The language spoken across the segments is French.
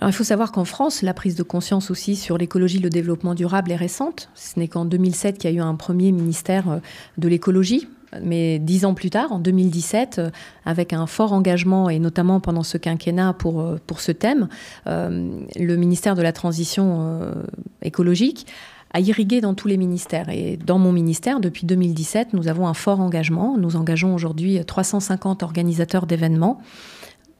Alors, il faut savoir qu'en France, la prise de conscience aussi sur l'écologie, le développement durable est récente. Ce n'est qu'en 2007 qu'il y a eu un premier ministère euh, de l'écologie, mais dix ans plus tard, en 2017, euh, avec un fort engagement, et notamment pendant ce quinquennat pour, euh, pour ce thème, le ministère de la Transition écologique a irrigué dans tous les ministères. Et dans mon ministère, depuis 2017, nous avons un fort engagement. Nous engageons aujourd'hui 350 organisateurs d'événements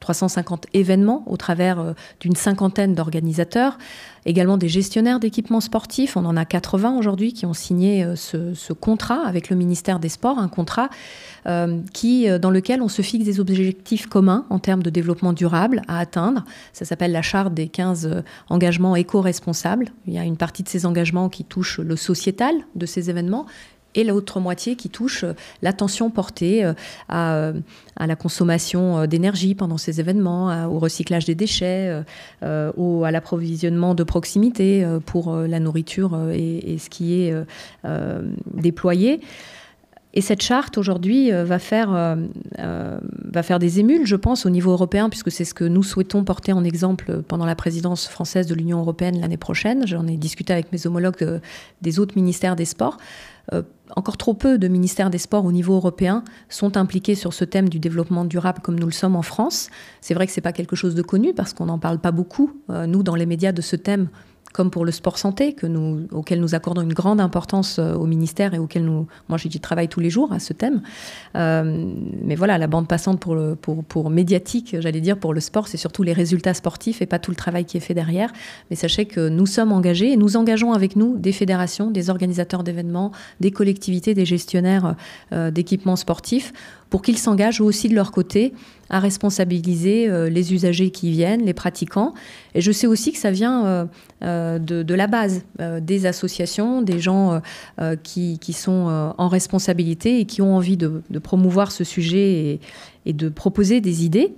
350 événements au travers euh, d'une cinquantaine d'organisateurs, également des gestionnaires d'équipements sportifs. On en a 80 aujourd'hui qui ont signé euh, ce, contrat avec le ministère des Sports, un contrat euh, dans lequel on se fixe des objectifs communs en termes de développement durable à atteindre. Ça s'appelle la charte des 15 engagements éco-responsables. Il y a une partie de ces engagements qui touche le sociétal de ces événements et l'autre moitié qui touche euh, l'attention portée euh, euh, à, la consommation d'énergie pendant ces événements, au recyclage des déchets, au, à l'approvisionnement de proximité pour la nourriture et, et ce qui est déployé. Et cette charte, aujourd'hui, euh, va, faire, euh, euh, va faire des émules, je pense, au niveau européen, puisque c'est ce que nous souhaitons porter en exemple pendant la présidence française de l'Union européenne l'année prochaine. J'en ai discuté avec mes homologues des autres ministères des Sports. encore trop peu de ministères des Sports au niveau européen sont impliqués sur ce thème du développement durable comme nous le sommes en France. C'est vrai que ce n'est pas quelque chose de connu, parce qu'on n'en parle pas beaucoup, nous, dans les médias, de ce thème comme pour le sport santé, que nous, auquel nous accordons une grande importance euh, au ministère et auquel nous, moi j'ai dit travaille tous les jours à ce thème. Euh, mais voilà, la bande passante pour, pour, médiatique, j'allais dire, pour le sport, c'est surtout les résultats sportifs et pas tout le travail qui est fait derrière. Mais sachez que nous sommes engagés et nous engageons avec nous des fédérations, des organisateurs d'événements, des collectivités, des gestionnaires euh, d'équipements sportifs pour qu'ils s'engagent aussi de leur côté à responsabiliser euh, les usagers qui viennent, les pratiquants. Et je sais aussi que ça vient euh, euh, de, la base, des associations, des gens qui, sont en responsabilité et qui ont envie de, promouvoir ce sujet et, et, de proposer des idées.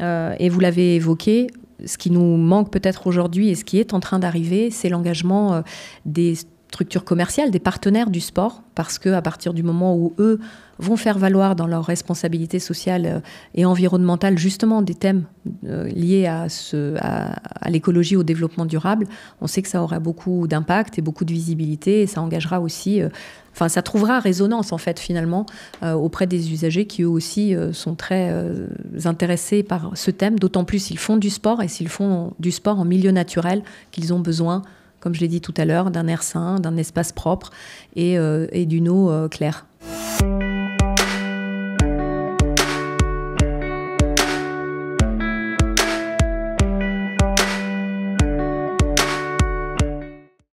et vous l'avez évoqué, ce qui nous manque peut-être aujourd'hui et ce qui est en train d'arriver, c'est l'engagement des structures commerciales, des partenaires du sport, parce que à partir du moment où eux vont faire valoir dans leur responsabilité sociale euh, et environnementale justement des thèmes euh, liés à, l'écologie, au développement durable, on sait que ça aura beaucoup d'impact et beaucoup de visibilité, et ça engagera aussi, euh, enfin ça trouvera résonance en fait finalement auprès des usagers qui eux aussi sont très intéressés par ce thème, d'autant plus s'ils font du sport et s'ils font du sport en milieu naturel qu'ils ont besoin comme je l'ai dit tout à l'heure, d'un air sain, d'un espace propre et, euh, et d'une eau euh, claire.